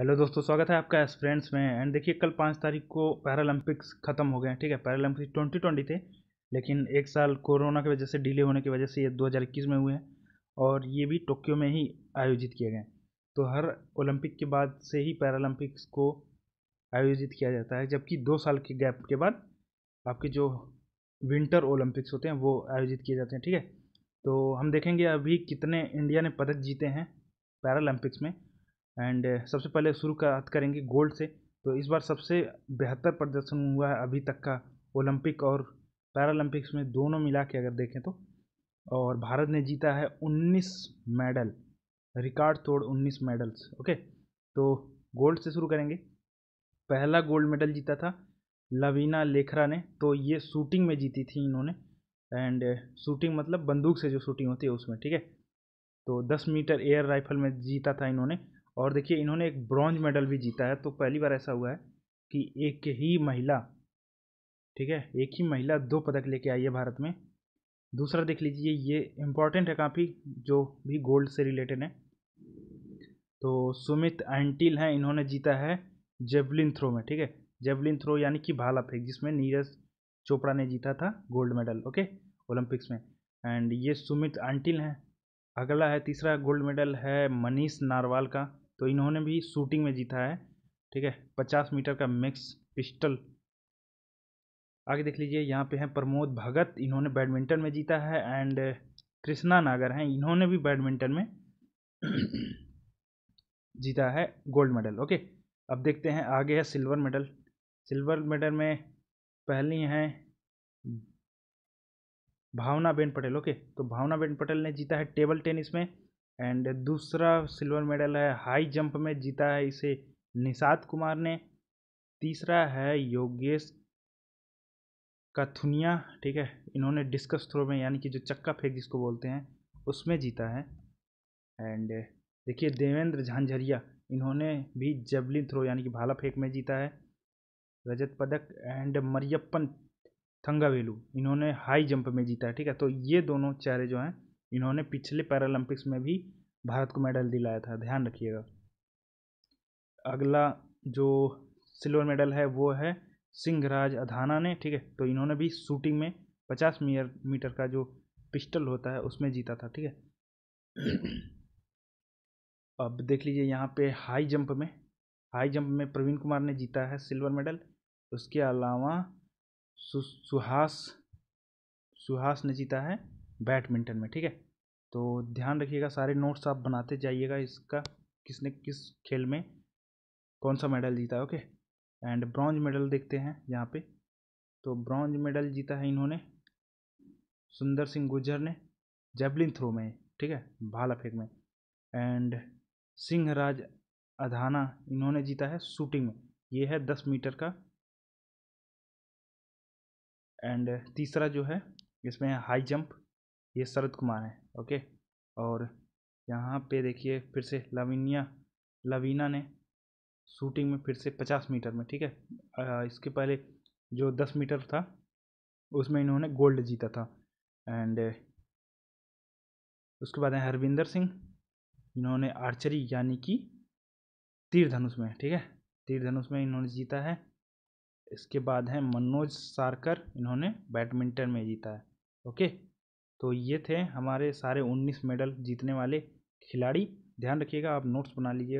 hello दोस्तों स्वागत है आपका फ्रेंड्स में एंड देखिए कल पाँच तारीख को पैरालंपिक्स ख़त्म हो गए ठीक है पैरालंपिक्स ट्वेंटी ट्वेंटी थे लेकिन एक साल कोरोना की वजह से डिले होने की वजह से ये इक्कीस में हुए हैं और ये भी टोक्यो में ही आयोजित किए गए तो हर ओलंपिक के बाद से ही पैरालंपिक्स को आयोजित किया जाता है जबकि दो साल के गैप के बाद आपके जो विंटर ओलंपिक्स होते हैं वो आयोजित किए जाते हैं ठीक है तो हम देखेंगे अभी कितने इंडिया ने पदक जीते हैं पैरालंपिक्स में एंड uh, सबसे पहले शुरू करेंगे गोल्ड से तो इस बार सबसे बेहतर प्रदर्शन हुआ है अभी तक का ओलंपिक और पैरालंपिक्स में दोनों मिला के अगर देखें तो और भारत ने जीता है 19 मेडल रिकॉर्ड तोड़ 19 मेडल्स ओके तो गोल्ड से शुरू करेंगे पहला गोल्ड मेडल जीता था लवीना लेखरा ने तो ये शूटिंग में जीती थी इन्होंने एंड शूटिंग uh, मतलब बंदूक से जो शूटिंग होती है उसमें ठीक है तो 10 मीटर एयर राइफल में जीता था इन्होंने और देखिए इन्होंने एक ब्रॉन्ज मेडल भी जीता है तो पहली बार ऐसा हुआ है कि एक ही महिला ठीक है एक ही महिला दो पदक लेके आई है भारत में दूसरा देख लीजिए ये इम्पॉर्टेंट है काफ़ी जो भी गोल्ड से रिलेटेड है तो सुमित एंटिल हैं इन्होंने जीता है जेवलिन थ्रो में ठीक है जेवलिन थ्रो यानी कि भाला फेंक जिसमें नीरज चोपड़ा ने जीता था गोल्ड मेडल ओके ओलंपिक्स में एंड ये सुमित एंटिल हैं अगला है तीसरा गोल्ड मेडल है मनीष नारवाल का तो इन्होंने भी शूटिंग में जीता है ठीक है पचास मीटर का मिक्स पिस्टल आगे देख लीजिए यहाँ पे हैं प्रमोद भगत इन्होंने बैडमिंटन में जीता है एंड कृष्णा नागर हैं इन्होंने भी बैडमिंटन में जीता है गोल्ड मेडल ओके अब देखते हैं आगे है सिल्वर मेडल सिल्वर मेडल में पहली हैं भावना बेन पटेल ओके तो भावना बेन पटेल ने जीता है टेबल टेनिस में एंड दूसरा सिल्वर मेडल है हाई जंप में जीता है इसे निषाद कुमार ने तीसरा है योगेश कथुनिया ठीक है इन्होंने डिस्कस थ्रो में यानी कि जो चक्का फेंक जिसको बोलते हैं उसमें जीता है एंड देखिए देवेंद्र झांझरिया इन्होंने भी जबलिन थ्रो यानी कि भाला फेंक में जीता है रजत पदक एंड मरियप्पन थंगावेलू इन्होंने हाई जंप में जीता है ठीक है तो ये दोनों चेहरे जो हैं इन्होंने पिछले पैरालंपिक्स में भी भारत को मेडल दिलाया था ध्यान रखिएगा अगला जो सिल्वर मेडल है वो है सिंहराज अधाना ने ठीक है तो इन्होंने भी शूटिंग में पचास मीटर का जो पिस्टल होता है उसमें जीता था ठीक है अब देख लीजिए यहाँ पे हाई जंप में हाई जंप में प्रवीण कुमार ने जीता है सिल्वर मेडल उसके अलावा सु, सुहास सुहास ने जीता है बैडमिंटन में ठीक है तो ध्यान रखिएगा सारे नोट्स आप बनाते जाइएगा इसका किसने किस खेल में कौन सा मेडल जीता है ओके एंड ब्रॉन्ज मेडल देखते हैं यहाँ पे तो ब्रॉन्ज मेडल जीता है इन्होंने सुंदर सिंह गुजर ने जेबलिन थ्रो में ठीक है भाला फेंक में एंड सिंहराज अधाना इन्होंने जीता है शूटिंग में ये है दस मीटर का एंड तीसरा जो है इसमें हाई जंप ये शरद कुमार हैं ओके और यहाँ पे देखिए फिर से लविनिया लवीना ने शूटिंग में फिर से पचास मीटर में ठीक है आ, इसके पहले जो दस मीटर था उसमें इन्होंने गोल्ड जीता था एंड उसके बाद है हरविंदर सिंह इन्होंने आर्चरी यानी कि तीर धनुष में ठीक है तीर धनुष में इन्होंने जीता है इसके बाद है मनोज सारकर इन्होंने बैडमिंटन में जीता है ओके तो ये थे हमारे सारे उन्नीस मेडल जीतने वाले खिलाड़ी ध्यान रखिएगा आप नोट्स बना लीजिएगा